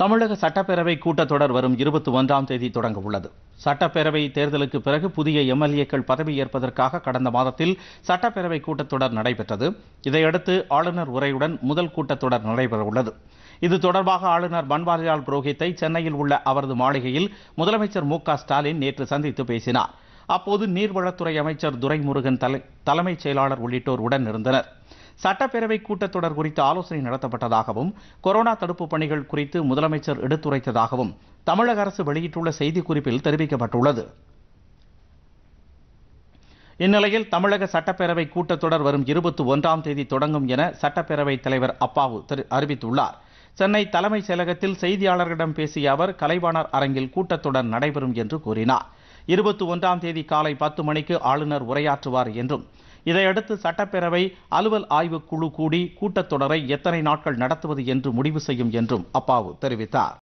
தமிழக சட்டப்பேரவை கூட்டத்தொடர் வரும் இருபத்தி ஒன்றாம் தேதி தொடங்க உள்ளது சட்டப்பேரவை தேர்தலுக்கு பிறகு புதிய எம்எல்ஏக்கள் பதவியேற்பதற்காக கடந்த மாதத்தில் சட்டப்பேரவை கூட்டத்தொடர் நடைபெற்றது இதையடுத்து ஆளுநர் உரையுடன் முதல் கூட்டத்தொடர் நடைபெற உள்ளது இது தொடர்பாக ஆளுநர் பன்வாரிலால் புரோஹித்தை சென்னையில் உள்ள அவரது மாளிகையில் முதலமைச்சர் மு ஸ்டாலின் நேற்று சந்தித்து பேசினார் அப்போது நீர்வளத்துறை அமைச்சர் துரைமுருகன் தலைமைச் செயலாளர் உள்ளிட்டோர் உடன் இருந்தனர் சட்டப்பேரவை கூட்டத்தொடர் குறித்து ஆலோசனை நடத்தப்பட்டதாகவும் கொரோனா தடுப்பு பணிகள் குறித்து முதலமைச்சர் எடுத்துரைத்ததாகவும் தமிழக அரசு வெளியிட்டுள்ள செய்திக்குறிப்பில் தெரிவிக்கப்பட்டுள்ளது இந்நிலையில் தமிழக சட்டப்பேரவை கூட்டத்தொடர் வரும் இருபத்தி ஒன்றாம் தேதி தொடங்கும் என சட்டப்பேரவை தலைவர் அப்பாவு அறிவித்துள்ளார் சென்னை தலைமைச் செயலகத்தில் செய்தியாளர்களிடம் பேசிய அவர் கலைவாணர் அரங்கில் கூட்டத்தொடர் நடைபெறும் என்று கூறினார் இருபத்தி ஒன்றாம் தேதி காலை பத்து மணிக்கு ஆளுநர் உரையாற்றுவார் என்றும் இதையடுத்து சட்டப்பேரவை அலுவல் ஆய்வுக் குழு கூடி கூட்டத்தொடரை எத்தனை நாட்கள் நடத்துவது என்று முடிவு செய்யும் என்றும் அப்பாவு தெரிவித்தார்